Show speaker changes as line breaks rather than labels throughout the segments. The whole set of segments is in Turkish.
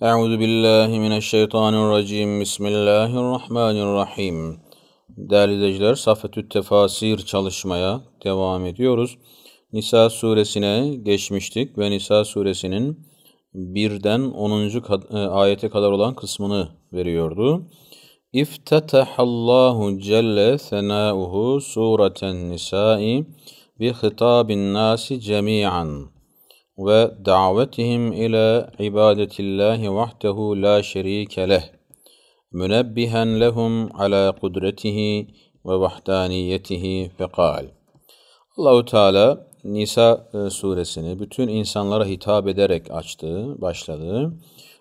Euzu billahi mineşşeytanirracim. Bismillahirrahmanirrahim. Değerli izleyiciler, Safetü Tefasir çalışmaya devam ediyoruz. Nisa suresine geçmiştik ve Nisa suresinin birden 10. E, ayete kadar olan kısmını veriyordu. İftetahallahu celle senauhu sureten nisa'i bi hitabin nasi cemi'an ve davetihim ile ibadetillahi vahdehu la şerike leh münebbihen lehum ala kudretihi ve vahdaniyetihi fekal. Allahu Teala Nisa e, suresini bütün insanlara hitap ederek açtı, başladı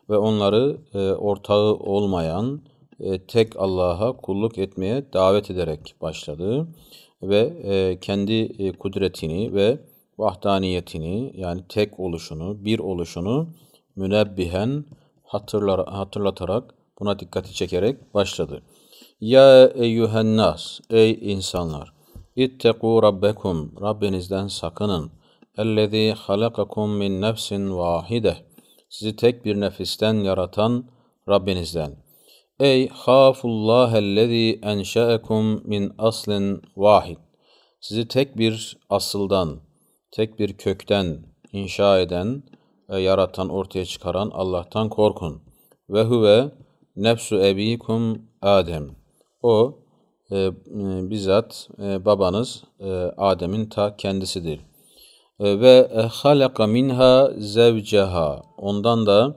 ve onları e, ortağı olmayan e, tek Allah'a kulluk etmeye davet ederek başladı ve kendi kudretini ve vahdaniyetini yani tek oluşunu, bir oluşunu münebbihen hatırlar, hatırlatarak buna dikkati çekerek başladı. Ya eyyühen nas, ey insanlar! İtteqû rabbekum, Rabbinizden sakının. Ellezî halakakum min nefsin vahide. Sizi tek bir nefisten yaratan Rabbinizden. Ey hafullâhellezî enşeekum min aslin vahid. Sizi tek bir asıldan, tek bir kökten inşa eden ve yaratan, ortaya çıkaran Allah'tan korkun. Ve huve nefsu ebikum Adem. O e, e bizzat e, babanız e, Adem'in ta kendisidir. E, ve e, halaka minha zevceha. Ondan da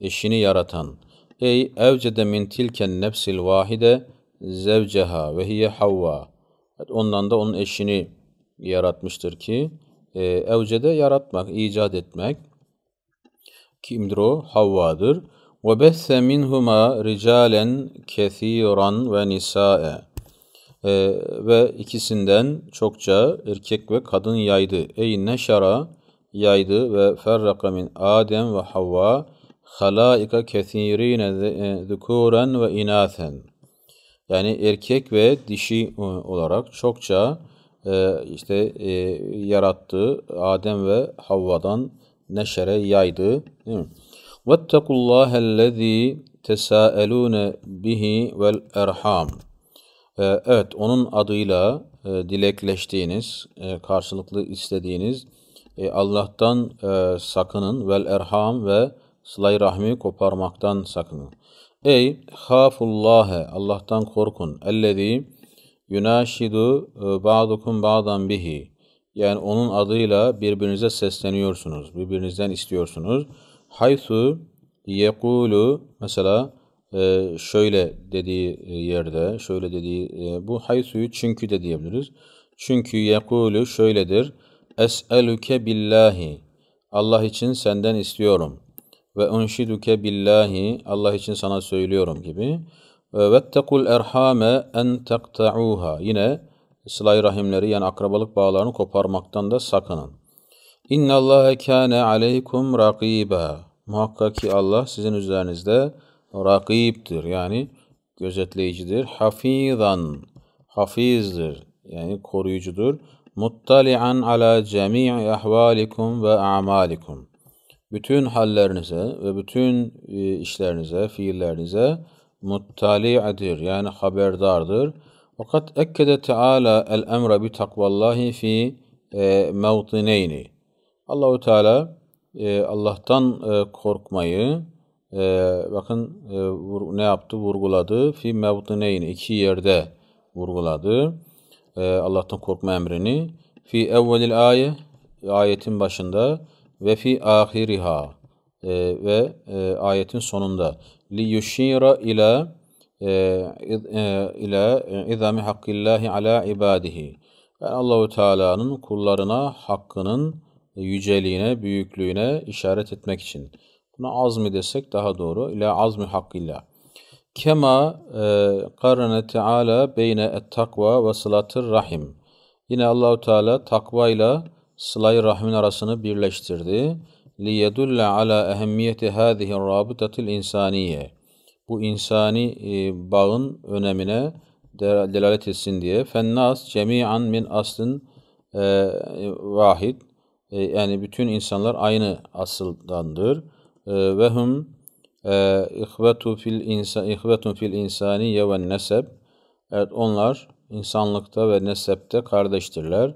eşini yaratan. Ey evcede min tilken nefsil vahide zevceha ve hiye havva. Ondan da onun eşini yaratmıştır ki e, evcede yaratmak, icat etmek. Kimdir o? Havvadır. وَبَثَّ مِنْهُمَا رِجَالًا كَثِيرًا وَنِسَاءً ee, ve ikisinden çokça erkek ve kadın yaydı. Ey neşara yaydı ve ferraka min Adem ve Havva halaika kesirine zukuran e, ve inasen. Yani erkek ve dişi e, olarak çokça ee, işte e, yarattığı Adem ve Havva'dan neşere yaydı. Değil mi? وَاتَّقُوا اللّٰهَ الَّذ۪ي تَسَاءَلُونَ بِهِ وَالْاَرْحَامِ Evet, onun adıyla e, dilekleştiğiniz, e, karşılıklı istediğiniz Allah'tan sakının. Vel erham ve sılay rahmi koparmaktan sakının. Ey hafullâhe, Allah'tan korkun. Ellezî Yunaşidu e, ba'dukum ba'dan bihi. Yani onun adıyla birbirinize sesleniyorsunuz. Birbirinizden istiyorsunuz. Haythu yekulu mesela e, şöyle dediği e, yerde, şöyle dediği bu haythuyu çünkü de diyebiliriz. Çünkü yekulu şöyledir. Es'elüke billahi. Allah için senden istiyorum. Ve unşiduke billahi. Allah için sana söylüyorum gibi. Vettekul erhame en tekta'uha. Yine sılay rahimleri yani akrabalık bağlarını koparmaktan da sakının. İnna Allahe kâne aleykum rakiba. Muhakkak ki Allah sizin üzerinizde rakibdir. Yani gözetleyicidir. Hafizan. Hafizdir. Yani koruyucudur. Muttali'an ala cemii ahvalikum ve a'malikum. Bütün hallerinize ve bütün e, işlerinize, fiillerinize muttali'adir yani haberdardır. Fakat ekkede Teala el emre bi takvallahi fi e, mevtineyni. Allahu Teala e, Allah'tan e, korkmayı e, bakın e, vur, ne yaptı vurguladı fi mevtineyni iki yerde vurguladı. E, Allah'tan korkma emrini fi evvelil aye ayetin başında ve fi ahiriha e, ve e, ayetin sonunda liyushira ila e, e, ile izami hakkillahi ala ibadihi. Yani Allahu Teala'nın kullarına hakkının yüceliğine, büyüklüğüne işaret etmek için. Buna azmi desek daha doğru. İla azmi hakkillah. Kema e, karane Teala beyne et takva ve sılatır rahim. Yine Allahu Teala takva ile sıla-i arasını birleştirdi. لِيَدُلَّ عَلَى اَهَمِّيَةِ هَذِهِ الرَّابِطَةِ الْاِنْسَانِيَّ Bu insani e, bağın önemine delalet etsin diye. فَالنَّاسْ جَمِيعًا min aslın e, vahid e, yani bütün insanlar aynı asıldandır. Ve hum ihvetun fil insaniye ve nesep. Evet onlar insanlıkta ve nesepte kardeştirler.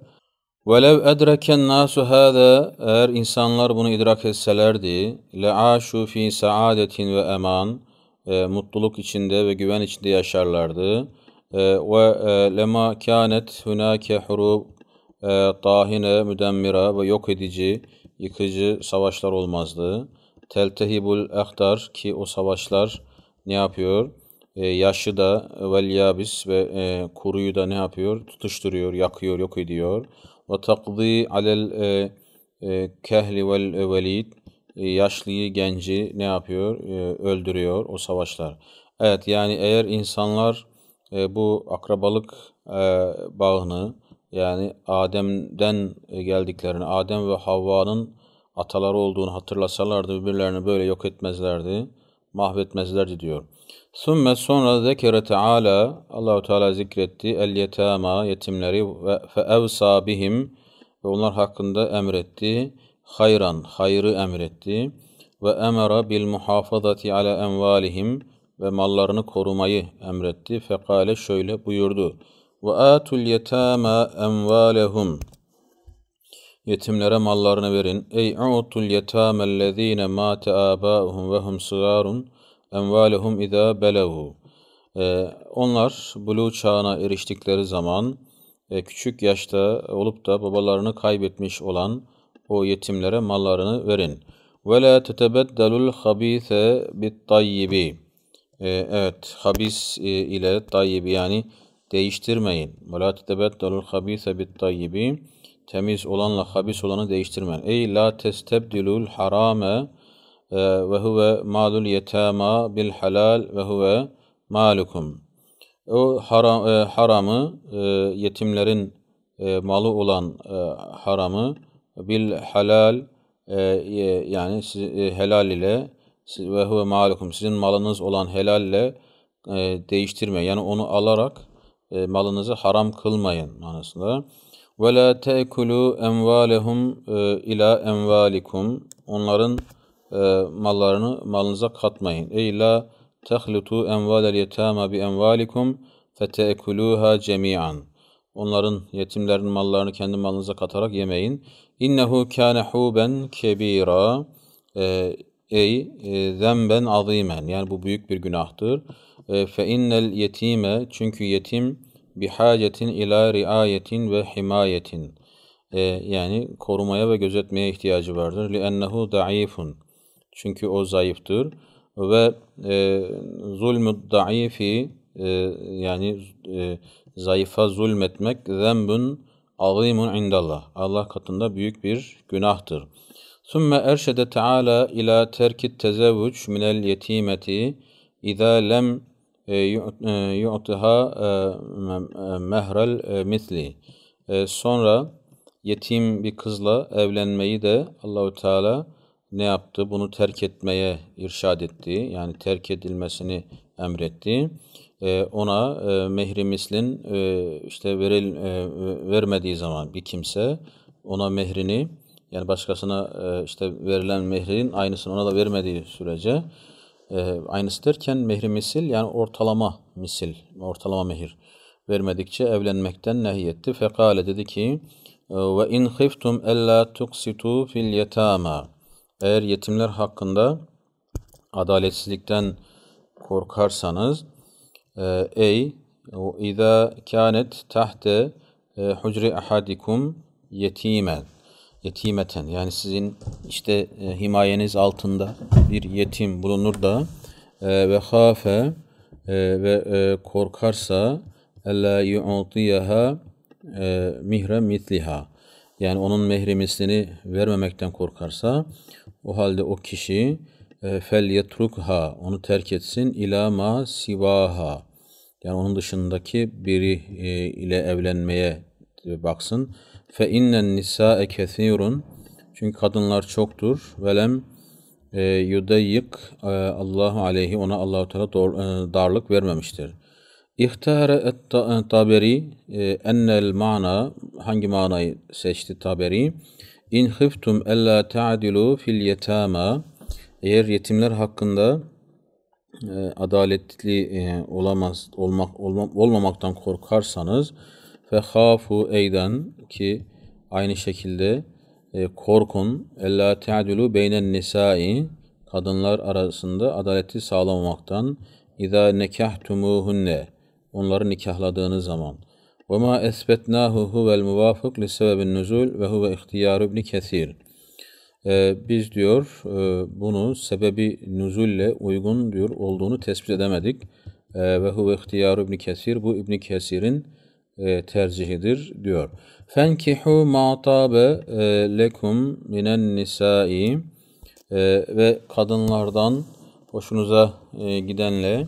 وَلَوْ اَدْرَكَ النَّاسُ هَذَا Eğer insanlar bunu idrak etselerdi, لَعَاشُوا ف۪ي سَعَادَةٍ ve eman e, mutluluk içinde ve güven içinde yaşarlardı. E, ve lema kânet hunâke hurub tahine müdemmira ve yok edici, yıkıcı savaşlar olmazdı. Teltehibul ehtar ki o savaşlar ne yapıyor? E, yaşı da vel yabis ve e, kuruyu da ne yapıyor? Tutuşturuyor, yakıyor, yok ediyor. وَتَقْضِي عَلَى الْكَهْلِ وَالْوَلِيدِ Yaşlıyı, genci ne yapıyor? E, öldürüyor o savaşlar. Evet yani eğer insanlar e, bu akrabalık e, bağını yani Adem'den geldiklerini, Adem ve Havva'nın ataları olduğunu hatırlasalardı birbirlerini böyle yok etmezlerdi mahvetmezlerdi diyor. Sümme sonra zekere Teala Allahu Teala zikretti el yetama yetimleri ve fe evsa bihim ve onlar hakkında emretti. Hayran hayrı emretti ve emara bil muhafazati ala envalihim ve mallarını korumayı emretti. Fekale şöyle buyurdu. Ve atul yetama envalehum Yetimlere mallarını verin. Ey u'tul yetamellezine mate abâuhum ve hum sığarun envaluhum idâ belevu. Ee, onlar buluğ çağına eriştikleri zaman e, küçük yaşta olup da babalarını kaybetmiş olan o yetimlere mallarını verin. Ve la tetebeddelul habise bit ee, Evet, habis e, ile tayyibi yani değiştirmeyin. Ve la tetebeddelul habise bit tayyibi temiz olanla habis olanı değiştirmeyin. Ey la testebdilul harame e, ve huve malul yetama bil halal ve huve malukum. O haram, e, haramı e, yetimlerin e, malı olan e, haramı bil halal e, e yani siz, e, helal ile ve huve malukum sizin malınız olan helalle e, değiştirme yani onu alarak e, malınızı haram kılmayın manasında. Ve la te'kulu emvalehum ila emvalikum. Onların e, mallarını malınıza katmayın. Ey la tehlutu emvalel yetama bi emvalikum fete'kuluha cemi'an. Onların yetimlerin mallarını kendi malınıza katarak yemeyin. İnnehu kâne huben kebira. ey zemben azimen. Yani bu büyük bir günahtır. E, fe yetime çünkü yetim bihacetin ila riayetin ve himayetin. E, yani korumaya ve gözetmeye ihtiyacı vardır. لِأَنَّهُ daifun. Çünkü o zayıftır. Ve e, zulmü daifi e, yani e, zayıfa zulmetmek zembun azimun indallah. Allah katında büyük bir günahtır. ثُمَّ اَرْشَدَ تَعَالَى اِلَى تَرْكِ التَّزَوُّجْ مِنَ الْيَتِيمَةِ اِذَا لَمْ ee, e, yu'taha e, e, mehrel misli. Sonra yetim bir kızla evlenmeyi de Allahu Teala ne yaptı? Bunu terk etmeye irşad etti. Yani terk edilmesini emretti. Ona mehri mislin işte veril, vermediği zaman bir kimse ona mehrini yani başkasına işte verilen mehrin aynısını ona da vermediği sürece e, aynısı derken mehri misil yani ortalama misil, ortalama mehir vermedikçe evlenmekten nehyetti. Fekale dedi ki e, ve in khiftum ella tuksitu fil yetama. Eğer yetimler hakkında adaletsizlikten korkarsanız e, ey o iza kanet tahte hucri ahadikum yetimen yetimeten yani sizin işte e, himayeniz altında bir yetim bulunur da e, ve hafe e, ve e, korkarsa elle yu'tiyaha e, mihre mitliha yani onun mehri mislini vermemekten korkarsa o halde o kişi e, fel yetrukha onu terk etsin ila ma sivaha yani onun dışındaki biri e, ile evlenmeye baksın Fe innen nisa'e kesirun. Çünkü kadınlar çoktur. Velem e, yudayyık e, Allahu aleyhi ona Allahu Teala doğru, e, darlık vermemiştir. İhtare e, taberi e, ennel mana hangi manayı seçti taberi? İn hiftum ella ta'dilu fil yetama eğer yetimler hakkında e, adaletli e, olamaz olmak olma, olmamaktan korkarsanız fehafu eydan ki aynı şekilde e, korkun ella te'adülü beynen nisai kadınlar arasında adaleti sağlamamaktan İza nekahtumuhunne onları nikahladığınız zaman ve ma esbetnahu huvel muvafık li sebebin nuzul ve huve ihtiyar ibn kesir. Ee, biz diyor e, bunu sebebi nüzulle uygun diyor olduğunu tespit edemedik. Ee, ve huve ihtiyar ibn kesir bu İbn Kesir'in e, tercihidir diyor. Fenkihu ma tabe e, lekum minen nisai e, ve kadınlardan hoşunuza gidenle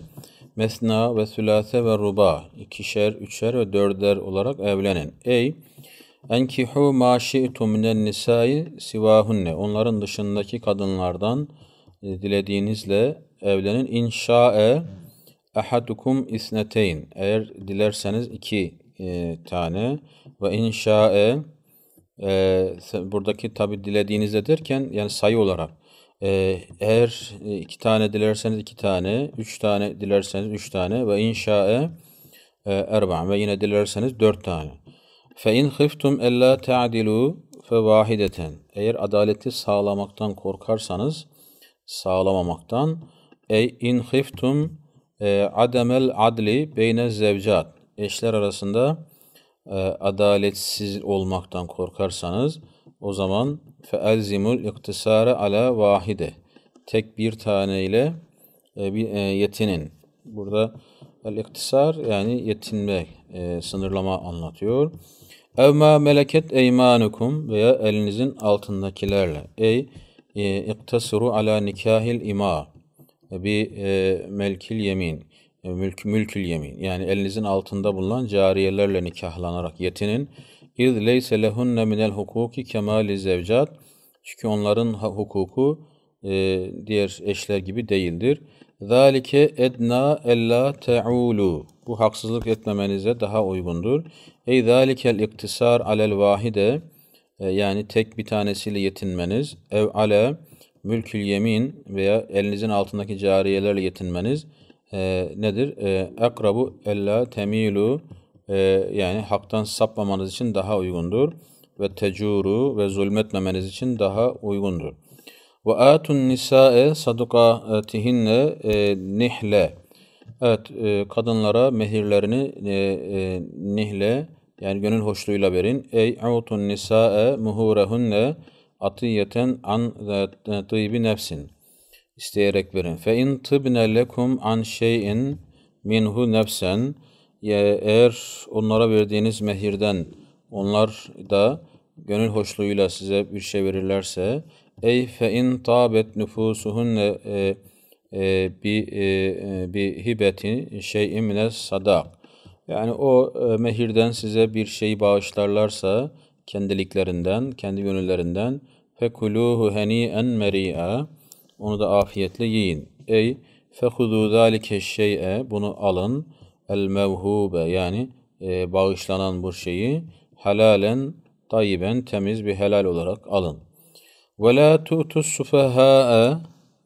mesna ve sülase ve ruba ikişer, üçer ve dörder olarak evlenin. Ey enkihu ma şi'tu minen nisai sivahunne onların dışındaki kadınlardan dilediğinizle evlenin. İnşa'e ahadukum isneteyn eğer dilerseniz iki e, tane ve inşa'e e, buradaki tabi dilediğinizde derken yani sayı olarak e, eğer iki tane dilerseniz iki tane, üç tane dilerseniz üç tane ve inşa'e e, erba ve yine dilerseniz dört tane. Fe in khiftum ella ta'dilu fe vahideten. Eğer adaleti sağlamaktan korkarsanız sağlamamaktan ey in khiftum e, ademel adli beyne zevcat eşler arasında e, adaletsiz olmaktan korkarsanız o zaman feelzimul iktisara ala vahide tek bir tane ile e, bir, e, yetinin. Burada el iktisar yani yetinme, e, sınırlama anlatıyor. Evma meleket eymanukum veya elinizin altındakilerle. Ey e, iktasuru ala nikahil ima e, bi e, melkil yemin mülk, mülkül yemin yani elinizin altında bulunan cariyelerle nikahlanarak yetinin. İz leyse lehunne minel hukuki kemali zevcat. Çünkü onların hukuku e, diğer eşler gibi değildir. Zalike edna ella te'ulu. Bu haksızlık etmemenize daha uygundur. Ey zalikel iktisar alel vahide e, yani tek bir tanesiyle yetinmeniz ev ale mülkül yemin veya elinizin altındaki cariyelerle yetinmeniz ee, nedir? E, Akrabu ella temilu ee, yani haktan sapmamanız için daha uygundur. Ve tecuru ve zulmetmemeniz için daha uygundur. Ve atun nisa'e sadukatihinne nihle. Evet, kadınlara mehirlerini nihle yani gönül hoşluğuyla verin. Ey utun nisa'e muhurehunne atiyeten an e, e, tıybi nefsin isteyerek verin. Fe in tıbne lekum an şeyin minhu nefsen eğer onlara verdiğiniz mehirden onlar da gönül hoşluğuyla size bir şey verirlerse ey fe in tabet nüfusuhunne e, e, bi, e, e, bi hibeti şeyin mine sadak yani o e, mehirden size bir şey bağışlarlarsa kendiliklerinden, kendi gönüllerinden fekuluhu en meri'a onu da afiyetle yiyin. Ey fehudû zâlike şey'e bunu alın. El mevhube yani e, bağışlanan bu şeyi helalen tayyiben temiz bir helal olarak alın. Ve la tu'tus sufahâ'e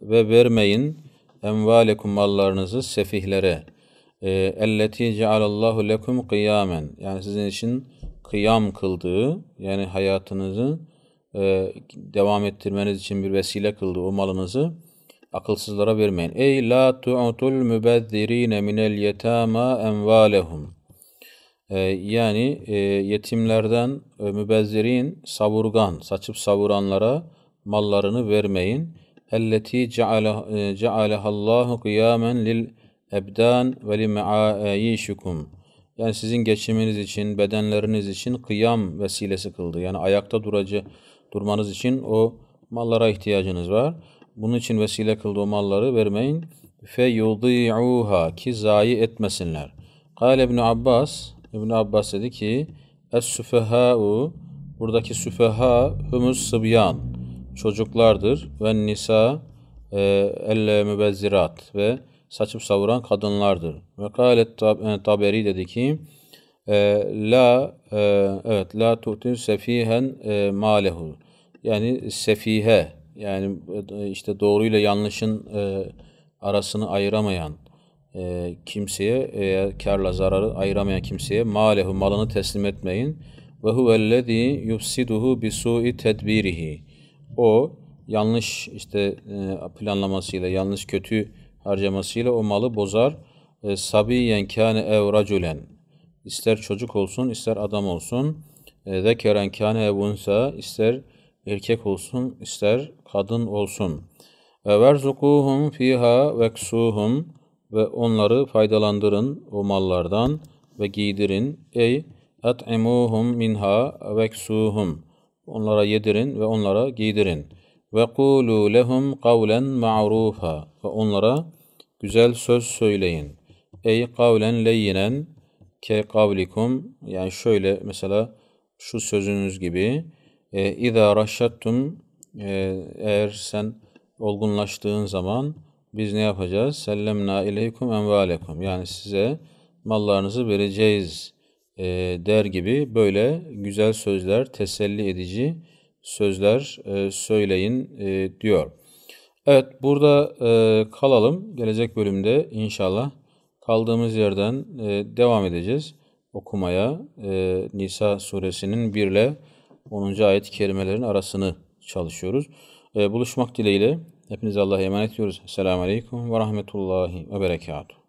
ve vermeyin emvalekum mallarınızı sefihlere. E, elleti cealallahu lekum kıyamen. Yani sizin için kıyam kıldığı yani hayatınızı e, devam ettirmeniz için bir vesile kıldı o malınızı akılsızlara vermeyin. Ey la tu'tul mübezzirine minel yetama envalehum. E, yani e, yetimlerden e, mübezzirin savurgan, saçıp savuranlara mallarını vermeyin. Elleti e, cealehallahu kıyamen lil ebdan ve li me'ayişikum. Yani sizin geçiminiz için, bedenleriniz için kıyam vesilesi kıldı. Yani ayakta duracağı durmanız için o mallara ihtiyacınız var. Bunun için vesile kıldığı malları vermeyin. فَيُضِعُوهَا ki zayi etmesinler. Kale ibn Abbas, İbn Abbas dedi ki Es-süfehâ'u buradaki süfeha hümüs sıbyan çocuklardır ve nisa e, elle mübezzirat ve saçıp savuran kadınlardır. Ve kâlet e, Taberi dedi ki ee, la e, evet la tu'tu sefihen e, malehu yani sefihe yani e, işte doğruyla yanlışın e, arasını ayıramayan e, kimseye e, karla zararı ayıramayan kimseye malehu malını teslim etmeyin ve huvellezî yufsiduhu bi su'i tedbirihi o yanlış işte e, planlamasıyla yanlış kötü harcamasıyla o malı bozar e, sabiyen kâne ev raculen ister çocuk olsun ister adam olsun. E, zekeren kâne evunsa ister erkek olsun ister kadın olsun. Ve verzukuhum fiha veksuhum ve onları faydalandırın o mallardan ve giydirin. Ey etemuhum minha veksuhum. Onlara yedirin ve onlara giydirin. Ve kulu lehum kavlen ma'rufa. Ve onlara güzel söz söyleyin. Ey kavlen leyinen ke kavlikum yani şöyle mesela şu sözünüz gibi e, İza raşşattum e, eğer sen olgunlaştığın zaman biz ne yapacağız? Sellemna ileykum envalekum yani size mallarınızı vereceğiz e, der gibi böyle güzel sözler, teselli edici sözler e, söyleyin e, diyor. Evet burada e, kalalım. Gelecek bölümde inşallah Kaldığımız yerden e, devam edeceğiz okumaya. E, Nisa suresinin 1 ile 10. ayet-i kerimelerin arasını çalışıyoruz. E, buluşmak dileğiyle hepinize Allah'a emanet ediyoruz. Selamun Aleyküm ve Rahmetullahi ve Berekatuhu.